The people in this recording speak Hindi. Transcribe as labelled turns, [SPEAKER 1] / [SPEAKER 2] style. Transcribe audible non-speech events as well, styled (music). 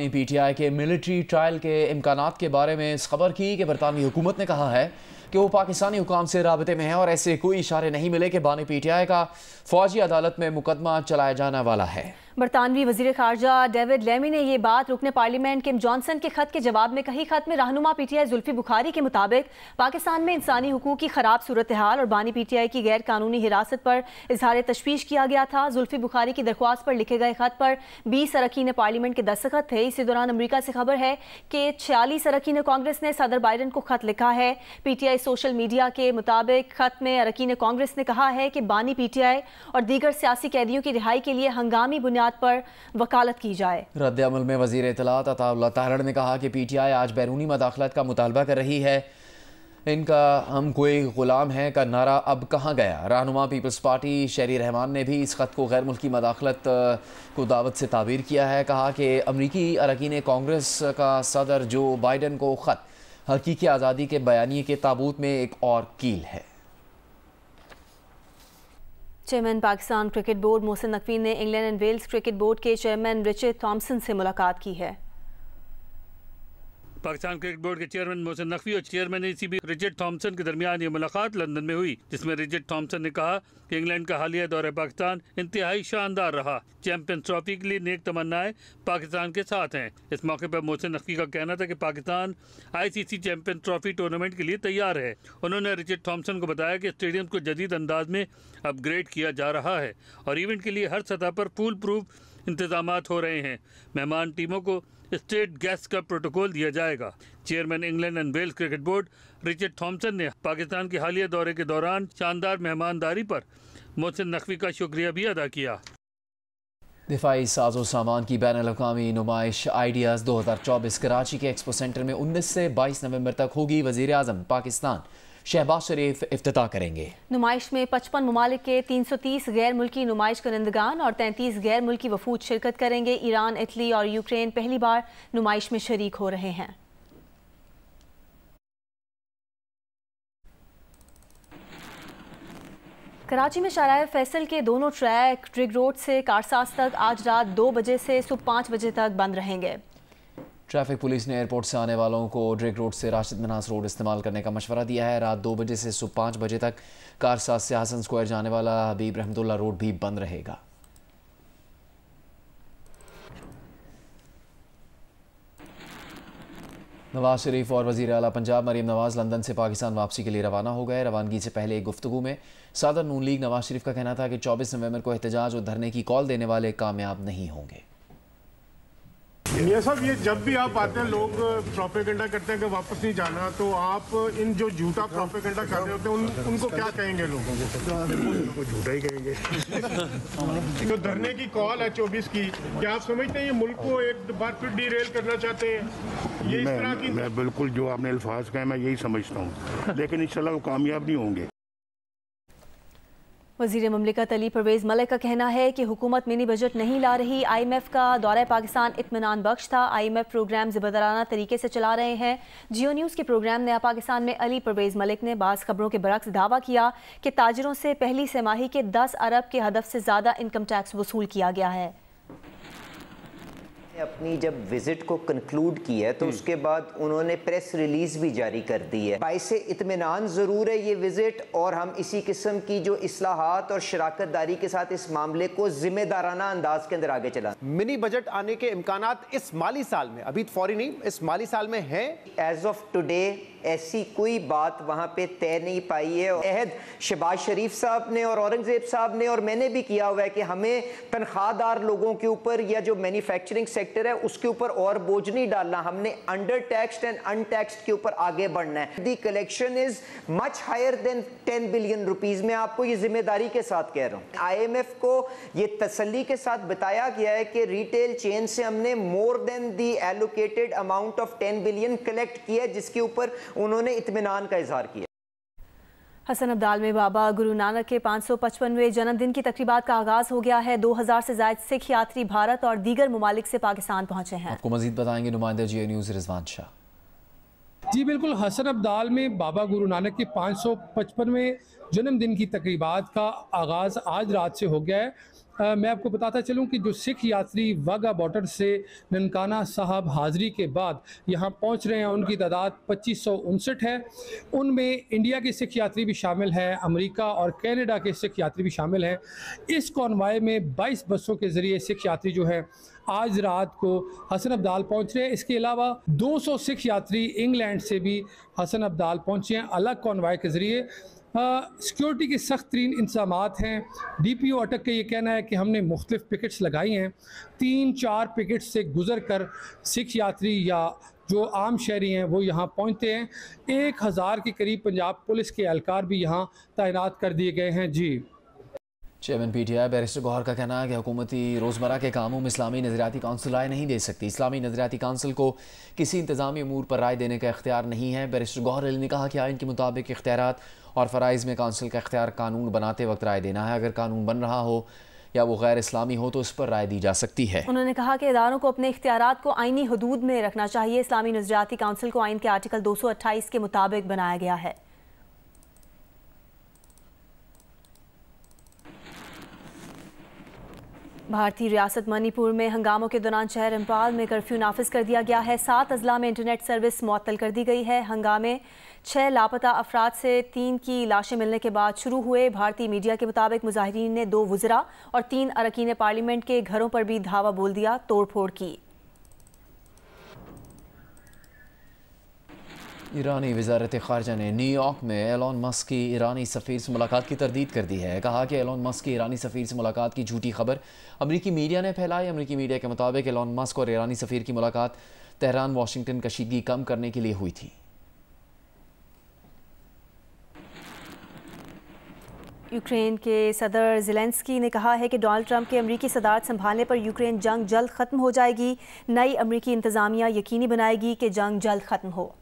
[SPEAKER 1] पी टी आई के मिलिट्री ट्रायल के इम्कान के बारे में इस खबर की कि बरतानवी हुकूमत ने कहा है कि वो पाकिस्तानी हुकाम से रबते में है और ऐसे कोई इशारे नहीं मिले कि बानी पी टी आई का फौजी अदालत में मुकदमा चलाया जाने वाला है
[SPEAKER 2] बरतानवी वजीर खारजा डेविड लेमी ने यह बात रुकने पार्लियामेंट किम जॉनसन के खत के जवाब में कही खत में रहनुमा पीटीआई जुल्फी बुखारी के मुताबिक पाकिस्तान में इंसानी हकूक की खराब सूरत हाल और बानी पीटीआई की गैर कानूनी हिरासत पर इजहार तशवीश किया गया था जुल्फी बुखारी की दरख्वास्त पर लिखे गए खत पर बीस ने पार्लियामेंट के दस्तखत थे इसी दौरान अमरीका से खबर है कि छियालीस ने कांग्रेस ने सदर बाइडन को खत लिखा है पीटीआई सोशल मीडिया के मुताबिक खत में ने कांग्रेस ने कहा है कि बानी पीटीआई और दीगर सियासी कैदियों की रिहाई के लिए हंगामी बुनियाद बुनियाद पर वकालत की जाए
[SPEAKER 1] अमल में वजीर इतलात तारण ने कहा कि पी टी आई आज बैरूनी मदाखलत का मुतालबा कर रही है इनका हम कोई ग़ुलाम है का नारा अब कहाँ गया रहनुमा पीपल्स पार्टी शहरी रहमान ने भी इस ख़त को गैर मुल्की मदाखलत को दावत से ताबीर किया है कहा कि अमरीकी अरकान कांग्रेस का सदर जो बाइडन को ख़त हकीकी आज़ादी के बयानी के ताबूत में एक और कील है
[SPEAKER 2] chairman Pakistan cricket board Mohsin Naqvi ने England and Wales cricket board के चेयरमैन रिचर्ड थॉमसन से मुलाकात की है पाकिस्तान क्रिकेट बोर्ड के चेयरमैन मोहसिन नकवी और चेयरमैन एसीबी रिचर्ड थॉमसन के दरमियान ये मुलाकात लंदन में हुई जिसमें रिचर्ड थॉमसन ने कहा कि इंग्लैंड का हालिया दौर पाकिस्तान इंतहाई शानदार रहा चैंपियन ट्रॉफी के लिए नेक तमन्नाएं पाकिस्तान के साथ हैं इस मौके पर मोहसिन नकवी का कहना था कि Pakistan ICC champion trophy tournament के लिए तैयार है उन्होंने रिचर्ड थॉमसन को बताया कि स्टेडियम को जदीद अंदाज में अपग्रेड किया जा रहा है और इवेंट के लिए हर सतह पर फूल प्रूफ इंतजाम हो रहे हैं मेहमान टीमों को स्टेट गैस का प्रोटोकॉल दिया जाएगा chairman England and Wales cricket board Richard Thomson ने पाकिस्तान के हालिया दौरे के दौरान शानदार मेहमानदारी पर मोहसिन नकवी का शुक्रिया भी अदा किया
[SPEAKER 1] दिफाई साजो सामान की बैन अवी नुमाइश आइडियाज़ 2024 कराची के एक्सपो सेंटर में 19 से 22 नवंबर तक होगी वजीर अजम पाकिस्तान शहबाज शरीफ अफ्ताह करेंगे
[SPEAKER 2] नुमाइश में पचपन ममालिक के तीन सौ तीस गैर मुल्की नुमाइश कुनंदगान और तैंतीस गैर मुल्की वफूद शिरकत करेंगे ईरान इटली और यूक्रेन पहली बार नुमाइश में शरीक हो रहे हैं कराची में शराय फैसल के दोनों ट्रैक ट्रिग रोड से कारसास तक आज रात दो बजे से सुबह पाँच बजे तक बंद रहेंगे
[SPEAKER 1] ट्रैफिक पुलिस ने एयरपोर्ट से आने वालों को ड्रेक रोड से राशिद मनास रोड इस्तेमाल करने का मशवरा दिया है रात दो बजे से सुबह पाँच बजे तक कारसाज से हसन स्क्वायर जाने वाला हबीब रहमतुल्ला रोड भी बंद रहेगा नवाज शरीफ और वजीर अला पंजाब मरीम नवाज लंदन से पाकिस्तान वापसी के लिए रवाना हो गए रवानगी से पहले एक गुफ्तु में सादर नून लीग नवाज शरीफ का कहना था कि 24 नवंबर को एहतजाज और धरने की कॉल देने वाले कामयाब नहीं होंगे
[SPEAKER 2] ये सब ये जब भी आप आते हैं लोग प्रोपेगेंडा करते हैं कि वापस नहीं जाना तो आप इन जो झूठा प्रोपेगेंडा कर रहे होते हैं उन, उनको क्या कहेंगे लोग झूठा ही कहेंगे (laughs) तो धरने की कॉल है चौबीस की क्या आप समझते हैं ये मुल्क को एक बार फिर रेल करना चाहते हैं ये इस तरह की मैं बिल्कुल जो आपने अल्फाज कहे मैं यही समझता हूँ लेकिन इंशाल्लाह वो कामयाब नहीं होंगे वजीर ममलिकत अली परवेज़ मलिक का कहना है कि हुकूमत मिनी बजट नहीं ला रही आई एम एफ़ का दौरा पाकिस्तान इतमान बख्श था आई एम एफ़ प्रोग्राम जबरदाराना तरीके से चला रहे हैं जियो न्यूज़ के प्रोग्राम नया पाकिस्तान में अली परवेज़ मलिक ने बास खबरों के बरक्स दावा किया कि ताजरों से पहली सेमाही के दस अरब के हदफ से ज़्यादा इनकम टैक्स वसूल किया गया है
[SPEAKER 1] अपनी जब विजिट को कंक्लूड किया है तो हम्म। उसके बाद उन्होंने प्रेस रिलीज भी जारी कर दी है बाईस इतमान ज़रूर है ये विजिट और हम इसी किस्म की जो असलाहत और शराकत दारी के साथ इस मामले को जिम्मेदाराना अंदाज के अंदर आगे चला मिनी बजट आने के इम्कान इस माली साल में अभी तो फौरी नहीं इस माली साल में है एज ऑफ टूडे ऐसी कोई बात वहां पे तय नहीं पाई है अहद शबाज शरीफ साहब ने और औरंगजेब साहब ने और मैंने भी किया हुआ है कि हमें तनख्वाहदार लोगों के ऊपर या जो मैन्युफैक्चरिंग सेक्टर है उसके ऊपर और बोझ नहीं डालना हमने अंडर टैक्स एंड अनटैक्स के ऊपर आगे बढ़ना है the collection is much higher than 10 billion rupees में आपको ये जिम्मेदारी के साथ कह रहा हूँ आईएमएफ को ये तसली के साथ बताया गया है कि रिटेल चेन से हमने more than the allocated amount of 10 billion collect किया जिसके ऊपर उन्होंने इतमान का इजहार किया
[SPEAKER 2] हसन अब्दाल में बाबा गुरु नानक के पाँच सौ पचपनवे जन्मदिन की तकरीबात का आगाज हो गया है दो हज़ार से जायद सिख यात्री भारत और दीगर ममालिक से पाकिस्तान पहुंचे हैं आपको मजीद
[SPEAKER 1] बताएंगे नुमाइंदा जी न्यूज रिजवान शाह जी बिल्कुल हसन अब्दाल में बाबा गुरु नानक के पाँच सौ पचपनवे जन्मदिन की तकरीबात का आगाज़ आज रात से हो गया है आ, मैं आपको बताता चलूं कि जो सिख यात्री वाघा बॉर्डर से ननकाना साहब हाज़री के बाद यहां पहुंच रहे हैं उनकी तादाद पच्चीस है उनमें इंडिया के सिख यात्री भी शामिल हैं अमेरिका और कनाडा के सिख यात्री भी शामिल हैं इस कॉन्वाय में 22 बसों के ज़रिए सिख यात्री जो है आज रात को हसन अब्दाल पहुंच रहे हैं इसके अलावा 200 सिख यात्री इंग्लैंड से भी हसन अब्दाल पहुंचे हैं अलग कॉन्वाय के ज़रिए सिक्योरिटी हाँ, के सख्त तरीन इंतजाम हैं डी पी ओ अटक का ये कहना है कि हमने मुख्तफ पिकट्स लगाई हैं तीन चार पिकट्स से गुजर कर सिख यात्री या जो आम शहरी हैं वो यहाँ पहुँचते हैं एक हज़ार के करीब पंजाब पुलिस के एहलकार भी यहाँ तैनात कर दिए गए हैं जी चेयरमैन पीटीआई बैरिस्टर गौहर का कहना है कि हुकूमती रोज़मर्रा के कामों में इस्लामी नजरियाती कौंसिल राय नहीं दे सकती इस्लामी नजरियाती कौंसिल को किसी इंतजामी अमूर पर राय देने का इख्तियार नहीं है बैरिस्टर गौहर अली ने कहा कि आइन के मुताबिक इख्तियार और फ़रज़ में कौंसिल का इख्तियार कानून बनाते वक्त राय देना है अगर कानून बन रहा हो या वो गैर इस्लामी हो तो उस पर राय दी जा सकती है
[SPEAKER 2] उन्होंने कहा कि इदारों को अपने इख्तियार को आइनी हदूद में रखना चाहिए इस्लामी नजरियाती कौंसिल को आइन के आर्टिकल दो सौ अट्ठाईस के मुताबिक बनाया गया है भारतीय रियासत मणिपुर में हंगामों के दौरान शहर इम्फाल में कर्फ्यू नाफिज कर दिया गया है सात अजला में इंटरनेट सर्विस मअतल कर दी गई है हंगामे छः लापता अफराद से तीन की लाशें मिलने के बाद शुरू हुए भारतीय मीडिया के मुताबिक मुजाहरीन ने दो वजरा और तीन अरकान पार्लियामेंट के घरों पर भी धावा बोल दिया तोड़फोड़ की
[SPEAKER 1] ईरानी वजारत खारजा ने न्यूयॉर्क में एलॉन मस्क की ईरानी सफ़ीर से मुलाकात की तरदीद कर दी है कहा कि एलॉन मस्क की ईरानी सफ़ीर से मुलाकात की झूठी खबर अमरीकी मीडिया ने फैलाई अमरीकी मीडिया के मुताबिक एलॉन मस्क और ईरानी सफ़ीर की मुलाकात तहरान वाशिंगटन कशीदगी कम करने के लिए हुई थी
[SPEAKER 2] यूक्रेन के सदर जिलेंस्की ने कहा है कि डोनाल्ड ट्रंप के अमरीकी सदारत संभालने पर यूक्रेन जंग जल्द ख़त्म हो जाएगी नई अमरीकी इंतज़ामिया यकीनी बनाएगी कि जंग जल्द ख़त्म हो